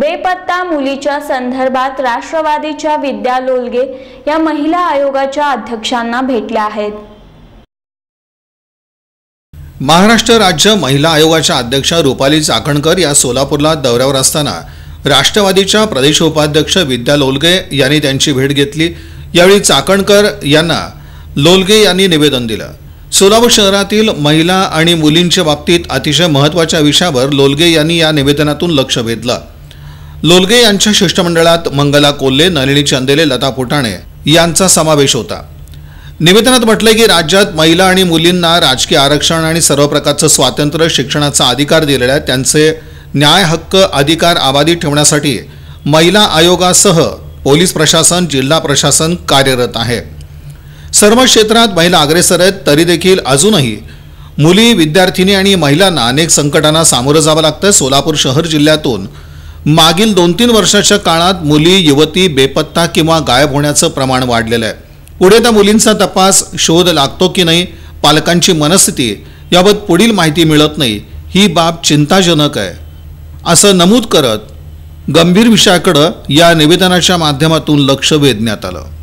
बेपत्ता मुलीच्या संदर्भात राष्ट्रवादीच्या विद्या लोलगे या महिला आयोगाच्या अध्यक्षांना भेटल्या आहेत महाराष्ट्र राज्य महिला आयोगाच्या अध्यक्ष रुपाली चाकणकर या सोलापूरला दौऱ्यावर असताना राष्ट्रवादीच्या प्रदेश उपाध्यक्ष विद्या लोलगे यांनी त्यांची भेट घेतली यावेळी चाकणकर यांना लोलगे यांनी निवेदन दिलं सोलापूर शहरातील महिला आणि मुलींच्या बाबतीत अतिशय महत्त्वाच्या विषयावर लोलगे यांनी या निवेदनातून लक्ष वेधलं लोलगे यांच्या शिष्टमंडळात मंगला कोल्हे नलिनी चंदेले लता फुटाणे यांचा समावेश होता निवेदनात म्हटलंय की राज्यात महिला आणि मुलींना राजकीय आरक्षण आणि सर्व प्रकारचं स्वातंत्र्य शिक्षणाचा अधिकार दिलेल्या त्यांचे न्याय हक्क अधिकार आबादी ठेवण्यासाठी महिला आयोगासह पोलीस प्रशासन जिल्हा प्रशासन कार्यरत आहे सर्व क्षेत्रात महिला अग्रेसर आहेत तरी देखील अजूनही मुली विद्यार्थिनी आणि महिलांना अनेक संकटांना सामोरं जावं लागतं सोलापूर शहर जिल्ह्यातून मागील दोन तीन वर्षाच्या काळात मुली युवती बेपत्ता किंवा गायब होण्याचं प्रमाण वाढलेलं आहे पुढे त्या मुलींचा तपास शोध लागतो की नाही पालकांची मनस्थिती याबाबत पुढील माहिती मिळत नाही ही बाब चिंताजनक आहे असं नमूद करत गंभीर विषयाकडं या निवेदनाच्या माध्यमातून लक्ष वेधण्यात आलं